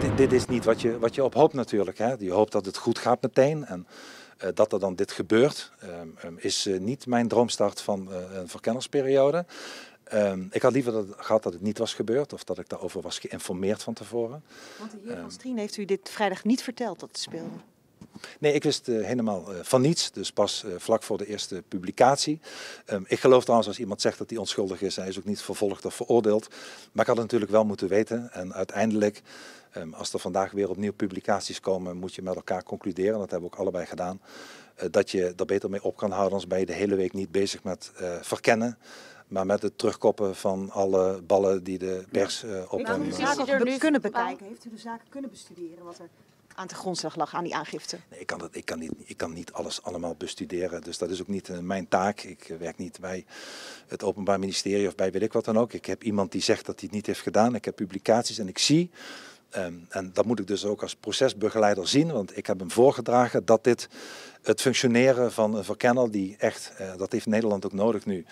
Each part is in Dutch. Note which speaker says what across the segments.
Speaker 1: dit, dit is niet wat je, wat je op hoopt natuurlijk. Hè. Je hoopt dat het goed gaat meteen. En eh, dat er dan dit gebeurt, ehm, ehm, is eh, niet mijn droomstart van eh, een verkennersperiode. Ehm, ik had liever dat, gehad dat het niet was gebeurd of dat ik daarover was geïnformeerd van tevoren.
Speaker 2: Want de heer Van Strien heeft u dit vrijdag niet verteld dat het speelde?
Speaker 1: Nee, ik wist eh, helemaal eh, van niets, dus pas eh, vlak voor de eerste publicatie. Ehm, ik geloof trouwens als iemand zegt dat hij onschuldig is, hij is ook niet vervolgd of veroordeeld. Maar ik had het natuurlijk wel moeten weten en uiteindelijk, ehm, als er vandaag weer opnieuw publicaties komen, moet je met elkaar concluderen, dat hebben we ook allebei gedaan, dat je daar beter mee op kan houden, anders ben je de hele week niet bezig met verkennen maar met het terugkoppen van alle ballen die de pers uh, op... Ja. Heeft u de zaken kunnen
Speaker 2: bekijken? Heeft u de zaken kunnen bestuderen? Wat er aan de grondslag lag aan die aangifte? Nee, ik, kan dat,
Speaker 1: ik, kan niet, ik kan niet alles allemaal bestuderen. Dus dat is ook niet eh, mijn taak. Ik eh, werk niet bij het Openbaar Ministerie of bij weet ik wat dan ook. Ik heb iemand die zegt dat hij het niet heeft gedaan. Ik heb publicaties en ik zie. Ehm, en dat moet ik dus ook als procesbegeleider zien, want ik heb hem voorgedragen dat dit het functioneren van een verkenner die echt, eh, dat heeft Nederland ook nodig nu,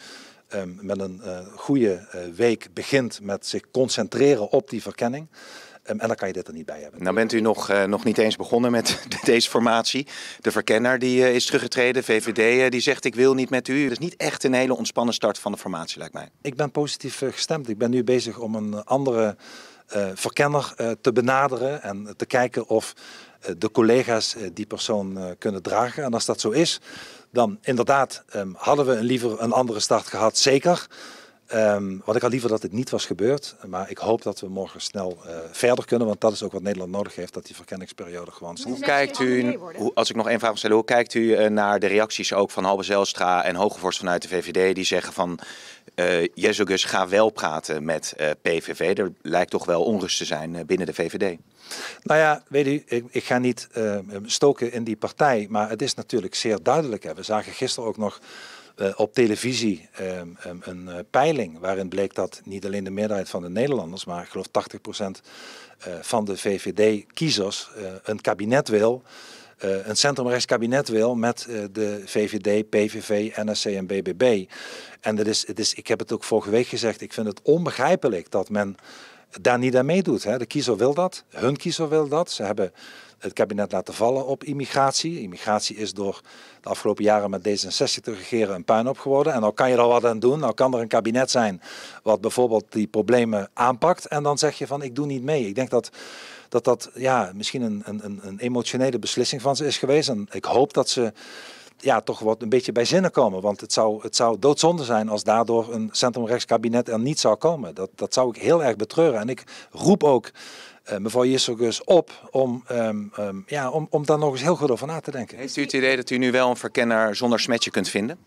Speaker 1: ehm, met een uh, goede week begint met zich concentreren op die verkenning. Ehm, en dan kan je dit er niet bij
Speaker 2: hebben. Nou bent u nog, eh, nog niet eens begonnen met deze formatie. De verkenner die eh, is teruggetreden, VVD, eh, die zegt ik wil niet met u. Dat is niet echt een hele ontspannen start van de formatie, lijkt mij.
Speaker 1: Ik ben positief gestemd. Ik ben nu bezig om een andere verkenner te benaderen en te kijken of de collega's die persoon kunnen dragen. En als dat zo is, dan inderdaad ehm, hadden we liever een andere start gehad, zeker. Ehm, wat ik had liever dat dit niet was gebeurd. Maar ik hoop dat we morgen snel eh, verder kunnen. Want dat is ook wat Nederland nodig heeft, dat die verkenningsperiode gewoon dus snel. Hoe kijkt
Speaker 2: u, als ik nog één vraag wil stellen, hoe kijkt u eh, naar de reacties ook van Halbe Zelstra en Hogevorst vanuit de VVD? Die zeggen van, uh, Jezus, ga wel praten met PVV. Er lijkt toch wel onrust te zijn binnen de VVD.
Speaker 1: Nou ja, weet u, ik, ik ga niet stoken in die partij. Maar het is natuurlijk zeer duidelijk. Hè. We zagen gisteren ook nog eh, op televisie ehm, ehm, een eh, peiling waarin bleek dat niet alleen de meerderheid van de Nederlanders, maar ik geloof 80% eh, van de VVD-kiezers een kabinet wil. een centrumrechtskabinet wil met de VVD, PVV, NSC en BBB. En dat is, het is, ik heb het ook vorige week gezegd, ik vind het onbegrijpelijk dat men daar niet aan meedoet. De kiezer wil dat, hun kiezer wil dat. Ze hebben het kabinet laten vallen op immigratie. Immigratie is door de afgelopen jaren met D66 te regeren een op geworden. En al kan je er wat aan doen. al kan er een kabinet zijn wat bijvoorbeeld die problemen aanpakt. En dan zeg je van ik doe niet mee. Ik denk dat dat, dat ja, misschien een, een, een emotionele beslissing van ze is geweest. En ik hoop dat ze ja, toch wat een beetje bij zinnen komen. Want het zou, het zou doodzonde zijn als daardoor een centrumrechtskabinet er niet zou komen. Dat, dat zou ik heel erg betreuren. En ik roep ook eh, mevrouw Jisselgus op om, ehm, ehm, ja, om, om daar nog eens heel goed over na te denken.
Speaker 2: Heeft u het idee dat u nu wel een verkenner zonder smetje kunt vinden?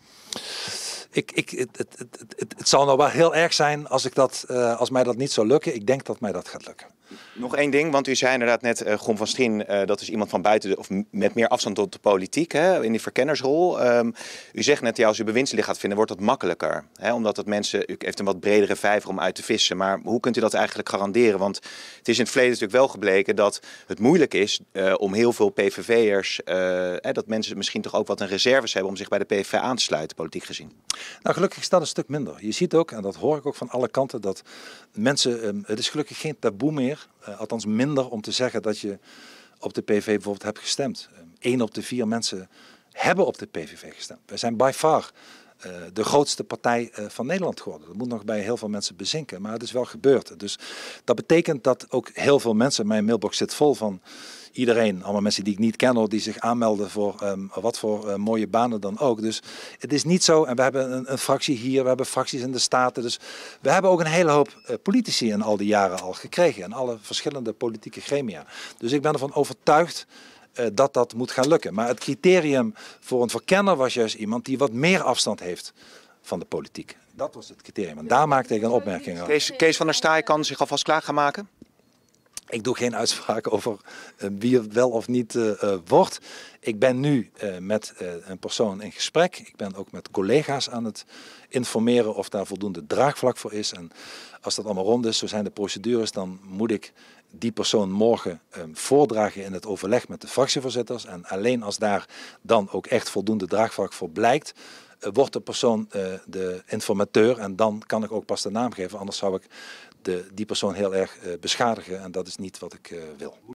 Speaker 2: Ik, ik, het, het,
Speaker 1: het, het, zal nou wel heel erg zijn als, ik dat, eh, als mij dat niet zou lukken. Ik denk dat mij dat gaat lukken.
Speaker 2: Nog één ding, want u zei inderdaad net, uh, van Strien, eh, dat is iemand van buiten, of met meer afstand tot de politiek, hè, in die verkennersrol. Ehm, u zegt net, ja, als u bewindslid gaat vinden, wordt dat makkelijker. Hè, omdat dat mensen, u heeft een wat bredere vijver om uit te vissen. Maar hoe kunt u dat eigenlijk garanderen? Want het is in het verleden natuurlijk wel gebleken dat het moeilijk is eh, om heel veel PVV'ers, eh, dat mensen misschien toch ook wat een reserves hebben om zich bij de PVV aan te sluiten, politiek gezien. Nou, gelukkig staat dat een
Speaker 1: stuk minder. Je ziet ook, en dat hoor ik ook van alle kanten, dat mensen, ehm, het is gelukkig geen taboe meer eh, althans minder, om te zeggen dat je op de PVV bijvoorbeeld hebt gestemd. Eén eh, op de vier mensen hebben op de PVV gestemd. Wij zijn by far eh, de grootste partij van Nederland geworden. Dat moet nog bij heel veel mensen bezinken, maar het is wel gebeurd. Dus dat betekent dat ook heel veel mensen, mijn mailbox zit vol van iedereen, allemaal mensen die ik niet ken of die zich aanmelden voor ehm, wat voor eh, mooie banen dan ook. Dus het is niet zo, en we hebben een, een, fractie hier, we hebben fracties in de Staten. Dus we hebben ook een hele hoop eh, politici in al die jaren al gekregen. En alle verschillende politieke gremia. Dus ik ben ervan overtuigd eh, dat dat moet gaan lukken. Maar het criterium voor een verkenner was juist iemand die wat meer afstand heeft van de politiek. Dat was het criterium. En daar maakte ik een opmerking over. Kees,
Speaker 2: Kees van der Staaij kan zich alvast klaar gaan maken?
Speaker 1: Ik doe geen uitspraak over eh, wie het wel of niet eh, eh, wordt. Ik ben nu met een persoon in gesprek. Ik ben ook met collega's aan het informeren of daar voldoende draagvlak voor is. En als dat allemaal rond is, zo zijn de procedures, dan moet ik die persoon morgen ehm, voordragen in het overleg met de fractievoorzitters. En alleen als daar dan ook echt voldoende draagvlak voor blijkt, wordt de persoon de informateur. En dan kan ik ook pas de naam geven, anders zou ik de, die persoon heel erg eh, beschadigen. En dat is niet wat ik eh, wil.